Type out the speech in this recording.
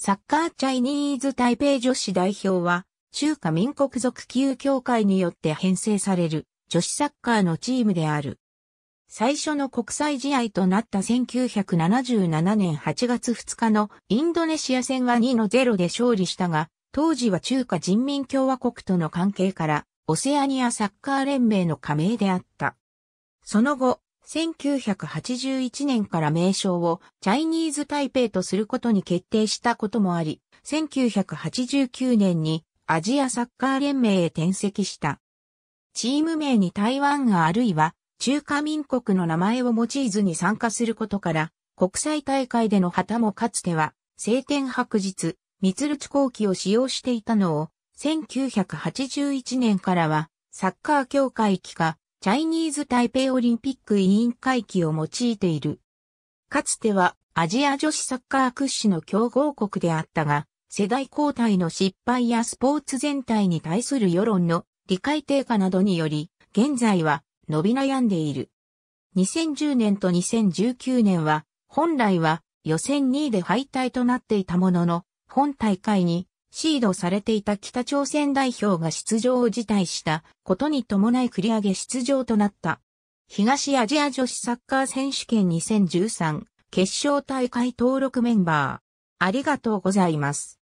サッカーチャイニーズ台北女子代表は、中華民国族級協会によって編成される女子サッカーのチームである。最初の国際試合となった1977年8月2日のインドネシア戦は2の0で勝利したが、当時は中華人民共和国との関係から、オセアニアサッカー連盟の加盟であった。その後、1981年から名称をチャイニーズ・タイペイとすることに決定したこともあり、1989年にアジアサッカー連盟へ転籍した。チーム名に台湾があるいは中華民国の名前を用いずに参加することから、国際大会での旗もかつては、晴天白日、三鶴地後期を使用していたのを、1981年からは、サッカー協会機か、チャイニーズ台北オリンピック委員会旗を用いている。かつてはアジア女子サッカー屈指の強豪国であったが、世代交代の失敗やスポーツ全体に対する世論の理解低下などにより、現在は伸び悩んでいる。2010年と2019年は、本来は予選2位で敗退となっていたものの、本大会にシードされていた北朝鮮代表が出場を辞退したことに伴い繰り上げ出場となった。東アジア女子サッカー選手権2013決勝大会登録メンバー。ありがとうございます。